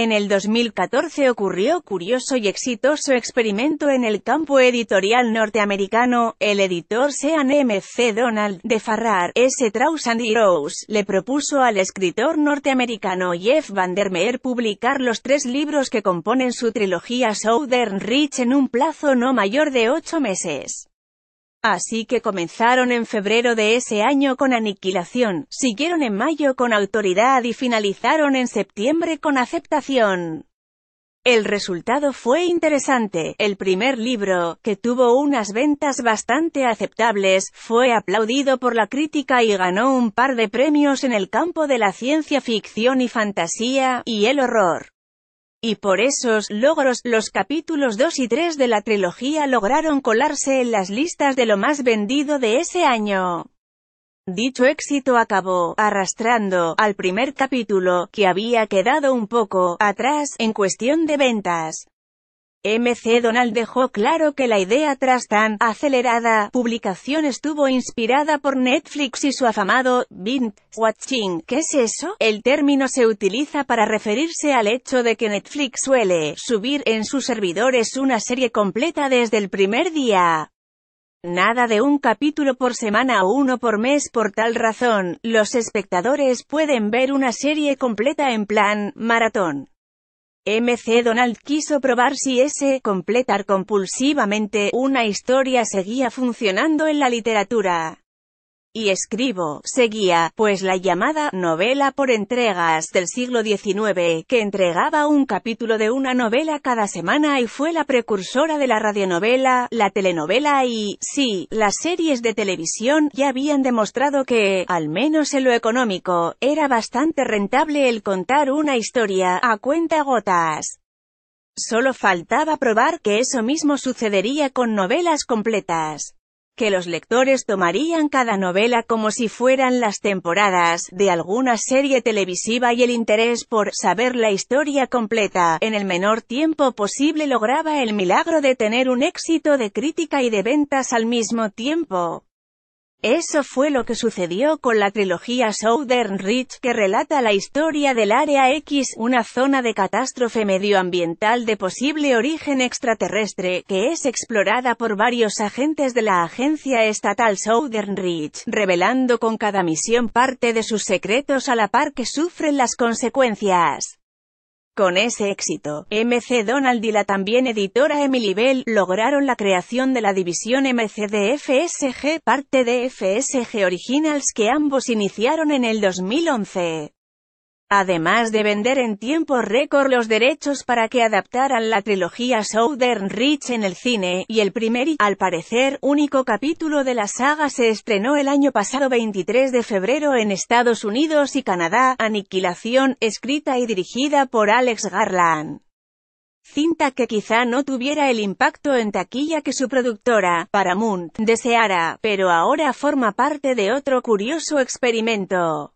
En el 2014 ocurrió curioso y exitoso experimento en el campo editorial norteamericano, el editor Sean M. C. Donald, de Farrar, S. Trausand y Rose, le propuso al escritor norteamericano Jeff Van der Meer publicar los tres libros que componen su trilogía Southern Reach en un plazo no mayor de ocho meses. Así que comenzaron en febrero de ese año con aniquilación, siguieron en mayo con autoridad y finalizaron en septiembre con aceptación. El resultado fue interesante. El primer libro, que tuvo unas ventas bastante aceptables, fue aplaudido por la crítica y ganó un par de premios en el campo de la ciencia ficción y fantasía, y el horror. Y por esos logros, los capítulos 2 y 3 de la trilogía lograron colarse en las listas de lo más vendido de ese año. Dicho éxito acabó, arrastrando, al primer capítulo, que había quedado un poco, atrás, en cuestión de ventas. MC Donald dejó claro que la idea tras tan acelerada publicación estuvo inspirada por Netflix y su afamado Bint Watching. ¿Qué es eso? El término se utiliza para referirse al hecho de que Netflix suele subir en sus servidores una serie completa desde el primer día. Nada de un capítulo por semana o uno por mes por tal razón, los espectadores pueden ver una serie completa en plan maratón. MC Donald quiso probar si ese completar compulsivamente una historia seguía funcionando en la literatura y escribo, seguía, pues la llamada novela por entregas del siglo XIX, que entregaba un capítulo de una novela cada semana y fue la precursora de la radionovela, la telenovela y, sí, las series de televisión ya habían demostrado que, al menos en lo económico, era bastante rentable el contar una historia a cuenta gotas. Solo faltaba probar que eso mismo sucedería con novelas completas que los lectores tomarían cada novela como si fueran las temporadas de alguna serie televisiva y el interés por saber la historia completa, en el menor tiempo posible lograba el milagro de tener un éxito de crítica y de ventas al mismo tiempo. Eso fue lo que sucedió con la trilogía Southern Reach que relata la historia del Área X, una zona de catástrofe medioambiental de posible origen extraterrestre, que es explorada por varios agentes de la agencia estatal Southern Reach, revelando con cada misión parte de sus secretos a la par que sufren las consecuencias. Con ese éxito, MC Donald y la también editora Emily Bell lograron la creación de la división MC de FSG, parte de FSG Originals que ambos iniciaron en el 2011. Además de vender en tiempo récord los derechos para que adaptaran la trilogía Southern Rich en el cine, y el primer y, al parecer, único capítulo de la saga se estrenó el año pasado 23 de febrero en Estados Unidos y Canadá, Aniquilación, escrita y dirigida por Alex Garland cinta que quizá no tuviera el impacto en taquilla que su productora, Paramount, deseara, pero ahora forma parte de otro curioso experimento.